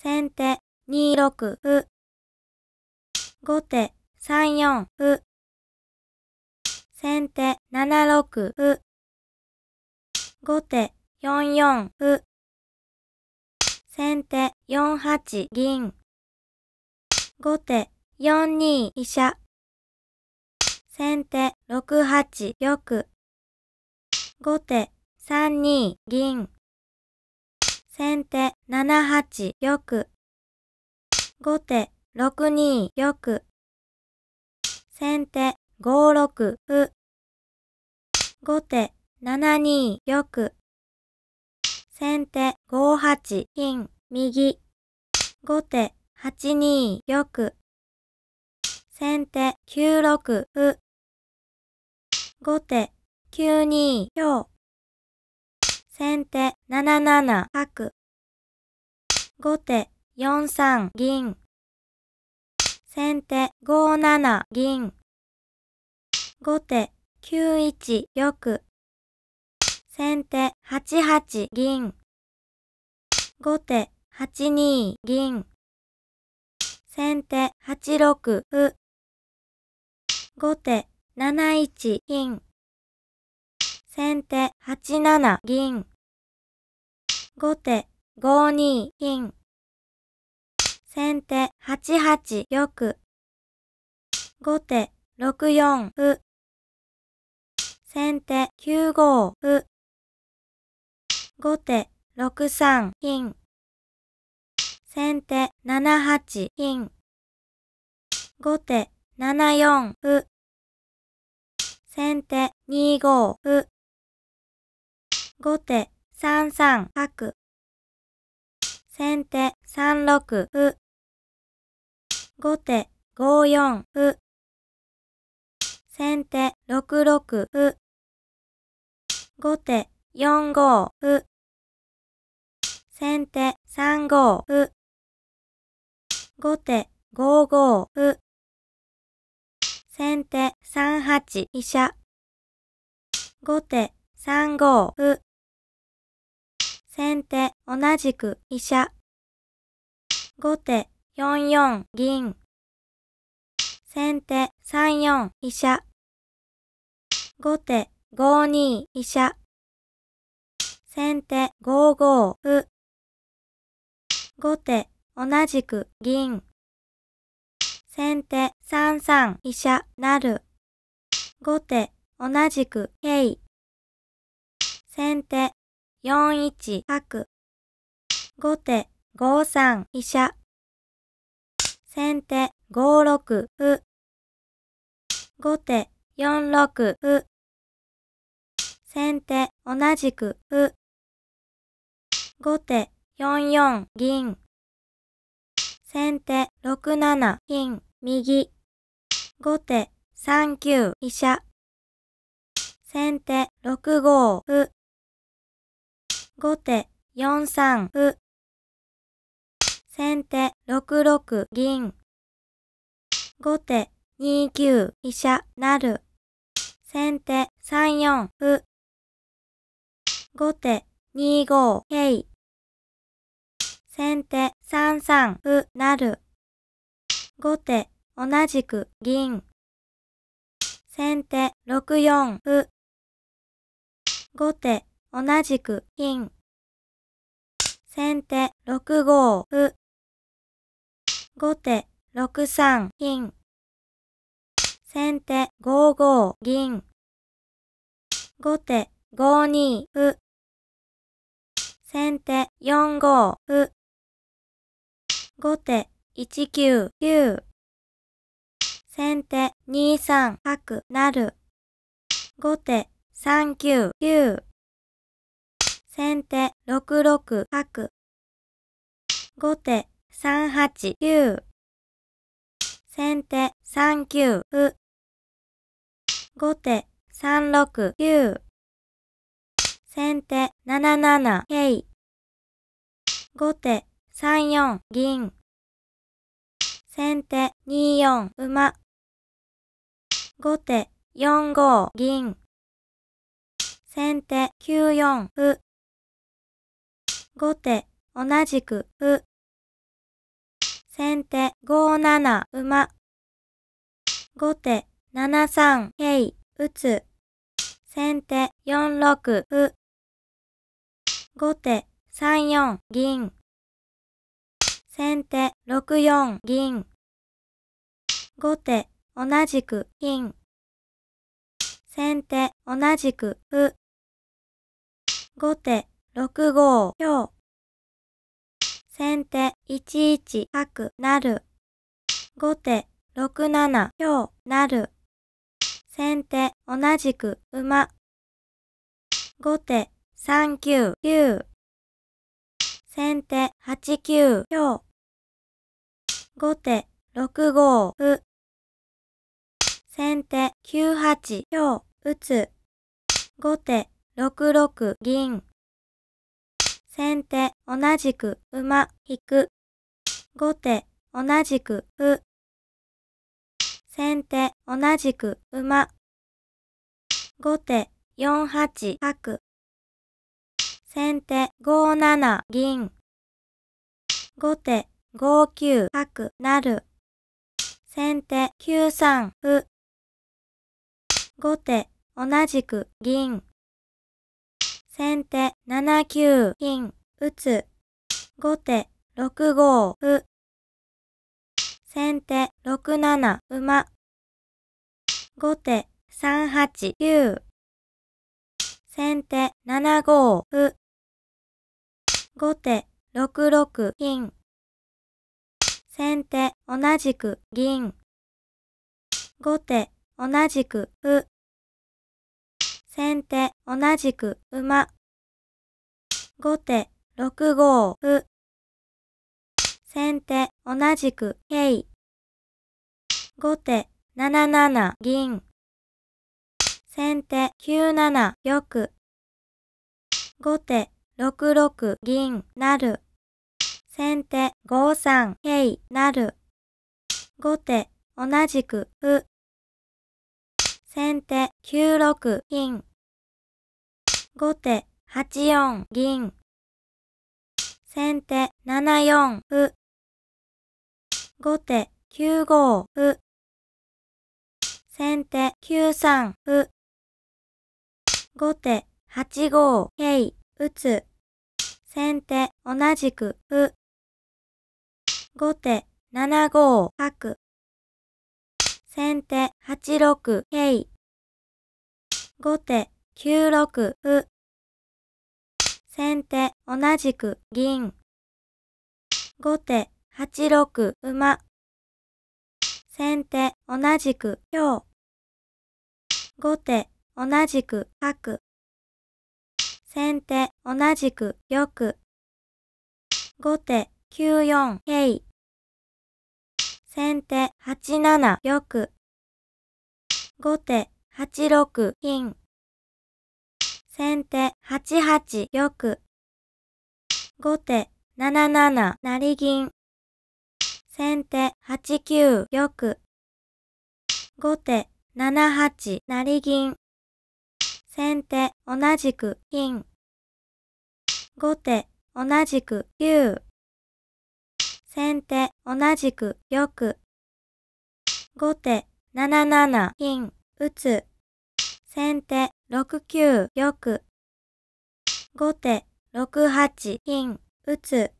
先手2六歩。後手3四歩。先手7六歩。後手4四歩。先手4八銀。後手4二飛車。先手6八玉。後手3二銀。先手7八玉。後手6二玉。先手5六歩。後手7二玉。先手5八金右。後手8二玉。先手9六歩。後手9二表。先手7七角。後手4三銀。先手5七銀。後手9一玉。先手8八銀。後手8二銀。先手8六歩。後手7一金。先手8七銀。後手5二金。先手8八玉。後手6四歩。先手9五歩。後手6三金。先手7八金。後手7四歩。先手2五歩。後手三三角。先手三六歩。後手五四歩。先手六六歩。後手四五歩。先手三五歩。後手五五歩。先手三八飛車。後手三五歩。先手同じく飛車。後手4四銀。先手3四飛車。後手5二飛車。先手5五歩。後手同じく銀。先手3三飛車なる。後手同じく桂。先手4一角。後手5三飛車。先手5六歩。後手4六歩。先手同じく歩。後手4四銀。先手6七金右。後手3九飛車。先手6五歩。後手4三歩。先手6六銀。後手2九飛車なる。先手3四歩。後手2五桂。先手3三歩なる。後手同じく銀。先手6四歩。後手同じく金。先手6五歩。後手6三金。先手5五銀。後手5二歩。先手4五歩。後手1九九。先手2三角なる。後手3九九。先手6六角。後手3八九。先手3九歩。後手3六九。先手7七桂。後手3四銀。先手2四馬。後手4五銀。先手9四歩。後手、同じく、歩。先手、5七馬。後手、7三桂、打つ。先手、4六歩。後手、3四銀。先手、6四銀。後手、同じく金。先手、同じく歩。後手、六五強先手一一角なる後手六七強なる先手同じく馬後手三九九。先手八九強後手六五歩先手九八強打つ後手六六銀先手、同じく、馬、引く。後手、同じく、う。先手、同じく、馬。後手、四八角。先手、五七銀。後手、五九角、なる。先手、九三う。後手、同じく、銀。先手7九金、打つ。後手6五歩。先手6七馬。後手3八九。先手7五歩。後手6六金。先手同じく銀。後手同じく歩。先手、同じく、馬。後手、6五歩。先手、同じく、桂。後手、7七銀。先手、9七玉。後手、6六銀、なる。先手、5三桂、なる。後手、同じく、歩。先手、9六金。後手8四銀。先手7四歩。後手9五歩。先手9三歩。後手8五桂打つ。先手同じく歩。後手7五角。先手8六桂。後手9六歩。先手同じく銀。後手8六馬。先手同じく強。後手同じく白。先手同じく玉。後手9四桂。先手8七玉。後手8六金。先手8八玉。後手7七成銀。先手8九玉。後手7八成銀。先手同じく金。後手同じく九。先手同じく玉。後手7七金打つ。先手六九玉。後手六八金打つ。